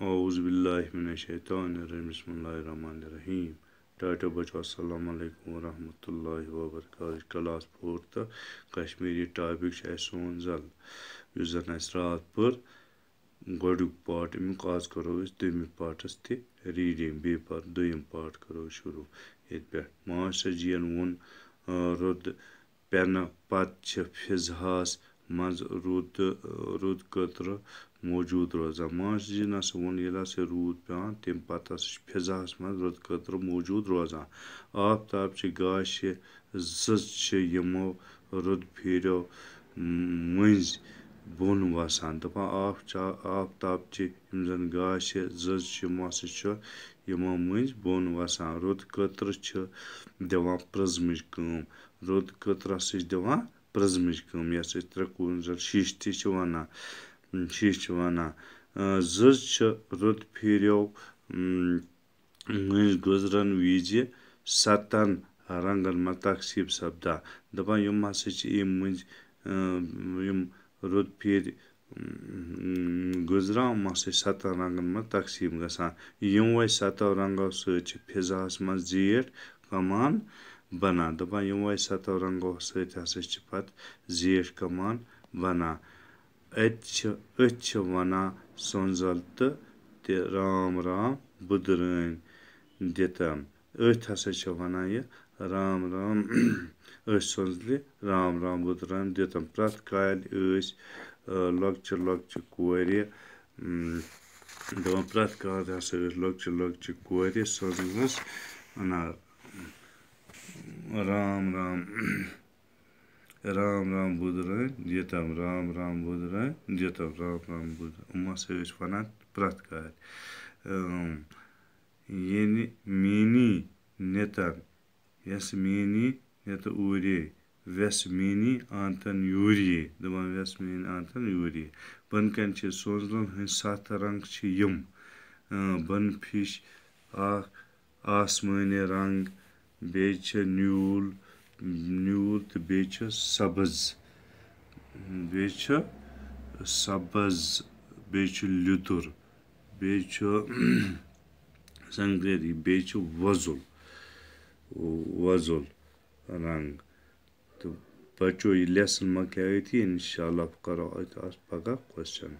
اعوذ باللہ من الشیطان الرجیم بسم اللہ الرحمن الرحیم ڈاٹو بچو السلام علیکم و اللہ وبرکاتہ کلاس فورتھ کشمیری ٹاپک سون زل اس زن اہم رات پور گاٹ امی آج کرو داٹس تیڈنگ دم پارٹ کرو شروع ماسٹر جی وون پنہ پذاس مز ر خط موجود روز ماس جی نسا ووہ رود پی تم پذاس مجھ روجو روزان آفتاب چی گاش کی زم ر پیرو منزی بن وسان دفعہ آف آفتاب چیز گاس کی زم ہسو مز بھان رطر کی درزمجر د پرٛزمٕچ کٲم یَتھ أسۍ ترٛکوٗنٛزل شیٖشہِ تہِ چھِ وَنان شیٖشہِ چھِ وَنان زٕز چھِ bana. Daban yumay sata rango seta se çıpat ziyeş kaman bana. etç etçe bana sonzaltı de ram ram budurun detem. Öt hasa çavanayı ram ram öç sonzli ram ram budurun detem. Prat kayal öç e, lokçı lokçı kuveri mm, Davan prat kayal hasa öç lokçı lokçı kuveri sonzlis anar. Ram Ram Ram राم بُدرٲنۍ یوٚتام Ram Ram بُدرٲنۍ یوٚتام Ram Ram بُدرٲنۍ یِم ہَسا ٲسۍ وَنان پرٛٮ۪تھ کٲنٛسہِ ییٚنہِ میٛٲنی نِتَن یَس میٛٲنی نِتہٕ اوٗرے وٮ۪س میٛٲنی آنٛتَن یوٗریے دَپان وٮ۪س میٛٲنۍ آنٛتَن یوٗریے بۄنہٕ کَنہِ چھِ سوزنَن ہٕنٛدۍ سَتھ رنٛگ چھِ یِم بۄنہٕ پھِش اَکھ آسمٲنۍ رنٛگ بیٚیہِ چھِ نیوٗل نیوٗل تہٕ بیٚیہِ چھِ سبٕز بیٚیہِ چھِ سبٕز بیٚیہِ چھُ لیوٚدُر بیٚیہِ چھُ سنٛگتٲری بیٚیہِ چھُ وۄزُل وۄزُل رنٛگ تہٕ بَچو یہِ لٮ۪سَن مۄکلیو ییٚتھی اِنشاء اللہ بہٕ کَرو اَتھ پَگاہ کوسچَن